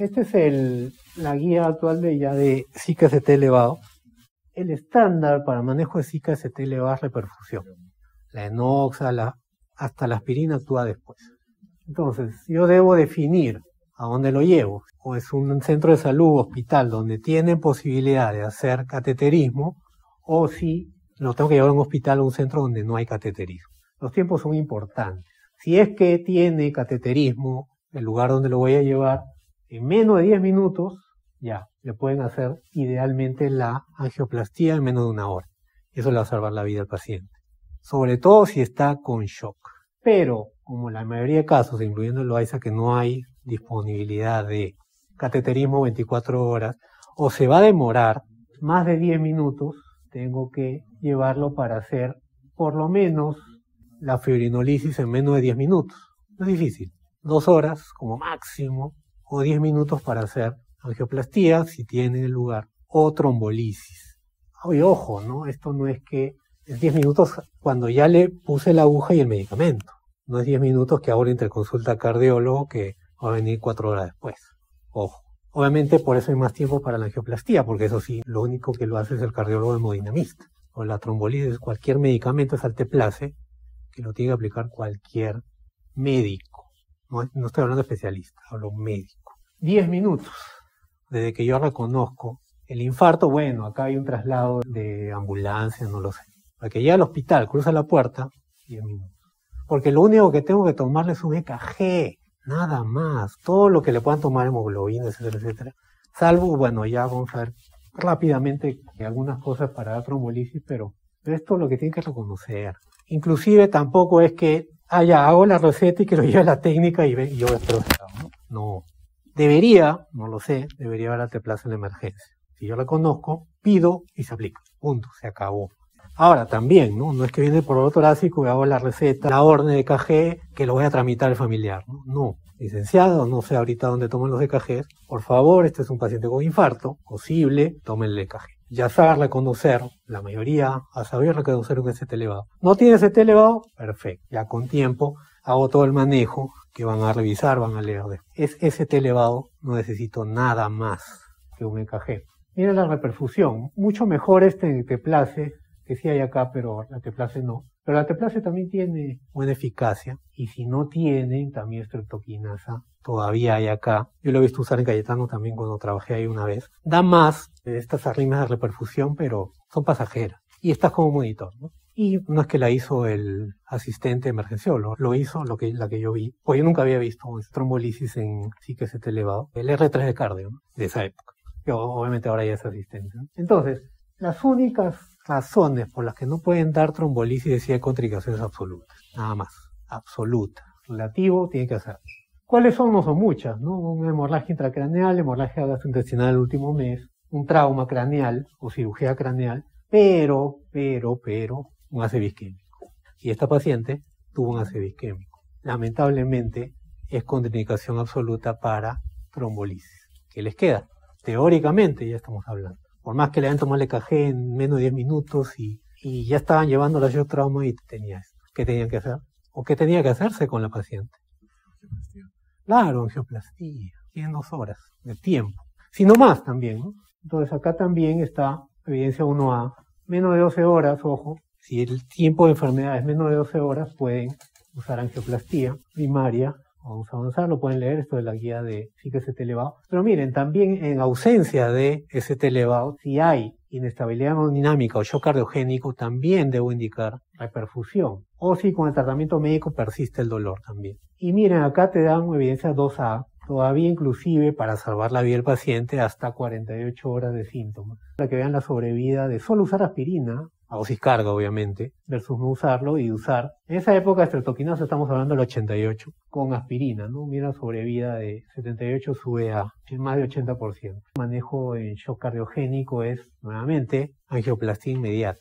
Esta es la guía actual de ya de ST elevado. El estándar para manejo de ST elevado es reperfusión. La enoxa, hasta la aspirina actúa después. Entonces, yo debo definir a dónde lo llevo. O es un centro de salud, hospital, donde tiene posibilidad de hacer cateterismo, o si lo tengo que llevar a un hospital o un centro donde no hay cateterismo. Los tiempos son importantes. Si es que tiene cateterismo, el lugar donde lo voy a llevar en menos de 10 minutos, ya, le pueden hacer idealmente la angioplastía en menos de una hora. Eso le va a salvar la vida al paciente. Sobre todo si está con shock. Pero, como la mayoría de casos, incluyendo el ISA, que no hay disponibilidad de cateterismo 24 horas, o se va a demorar más de 10 minutos, tengo que llevarlo para hacer por lo menos la fibrinolisis en menos de 10 minutos. No es difícil. Dos horas como máximo o 10 minutos para hacer angioplastía si tiene lugar o trombolisis. Ay, ojo, ¿no? Esto no es que es 10 minutos cuando ya le puse la aguja y el medicamento. No es 10 minutos que ahora entre consulta al cardiólogo que va a venir 4 horas después. Ojo. Obviamente por eso hay más tiempo para la angioplastía, porque eso sí, lo único que lo hace es el cardiólogo hemodinamista. O la trombolisis, cualquier medicamento es alteplase, que lo tiene que aplicar cualquier médico no, estoy hablando de especialista, hablo médico. Diez minutos desde que yo reconozco el infarto, bueno, acá hay un traslado de ambulancia, no lo sé. Para que llegue al hospital, cruza la puerta, diez minutos. Porque lo único que tengo que tomarle es un EKG, nada más. Todo lo que le puedan tomar hemoglobina, etcétera, etcétera. Salvo, bueno, ya vamos a ver rápidamente algunas cosas para dar trombolisis, pero esto es lo que tienen que reconocer. Inclusive tampoco es que ah, ya, hago la receta y que lo lleve la técnica y, y yo espero. ¿no? no, debería, no lo sé, debería haber plazo en emergencia. Si yo la conozco, pido y se aplica. Punto, se acabó. Ahora también, ¿no? No es que viene por otro torácico y hago la receta, la orden de EKG, que lo voy a tramitar el familiar. No, no. licenciado, no sé ahorita dónde tomen los EKGs. Por favor, este es un paciente con infarto, posible, tómenle el EKG. Ya sabe reconocer, la mayoría, a saber reconocer un ST elevado. ¿No tiene ST elevado? Perfecto. Ya con tiempo hago todo el manejo que van a revisar, van a leer. Es ST elevado, no necesito nada más que un EKG. Mira la reperfusión, mucho mejor este en el que place que sí hay acá, pero la teplase no. Pero la teplase también tiene buena eficacia y si no tienen también streptoquinasa, todavía hay acá. Yo lo he visto usar en Cayetano también cuando trabajé ahí una vez. Da más estas arrimas de reperfusión, pero son pasajeras. Y estás como monitor, Y no es que la hizo el asistente emergenciólogo, lo hizo lo que, la que yo vi. Pues yo nunca había visto trombolisis en sí que elevado, el R3 de cardio, de esa época. Que obviamente ahora ya es asistente. Entonces, las únicas razones por las que no pueden dar trombolisis decía contraindicaciones absolutas, nada más, absoluta. Relativo tiene que hacer. ¿Cuáles son? No son muchas, ¿no? hemorragia intracraneal, hemorragia gastrointestinal el último mes, un trauma craneal o cirugía craneal, pero, pero, pero, un ACV isquémico. Y esta paciente tuvo un ACV isquémico. Lamentablemente, es contraindicación absoluta para trombolisis. ¿Qué les queda? Teóricamente ya estamos hablando por más que le hayan tomado el e en menos de 10 minutos y, ya estaban llevando la shock trauma y tenía esto. ¿Qué tenían que hacer? ¿O qué tenía que hacerse con la paciente? Claro, angioplastía. Tienen dos horas de tiempo. Sino más también, ¿no? Entonces acá también está evidencia 1A. Menos de 12 horas, ojo. Si el tiempo de enfermedad es menos de 12 horas, pueden usar angioplastía primaria Vamos a avanzar, lo pueden leer, esto es la guía de FICA ST elevado. Pero miren, también en ausencia de ST elevado, si hay inestabilidad hemodinámica o shock cardiogénico, también debo indicar reperfusión. O si con el tratamiento médico persiste el dolor también. Y miren, acá te dan evidencia 2A, todavía inclusive para salvar la vida del paciente hasta 48 horas de síntomas. Para que vean la sobrevida de solo usar aspirina a dosis carga, obviamente, versus no usarlo y usar. En esa época, estreptoquinasa, estamos hablando del 88, con aspirina, ¿no? Mira, sobrevida de 78 sube a más de 80%. manejo en shock cardiogénico es, nuevamente, angioplastia inmediata.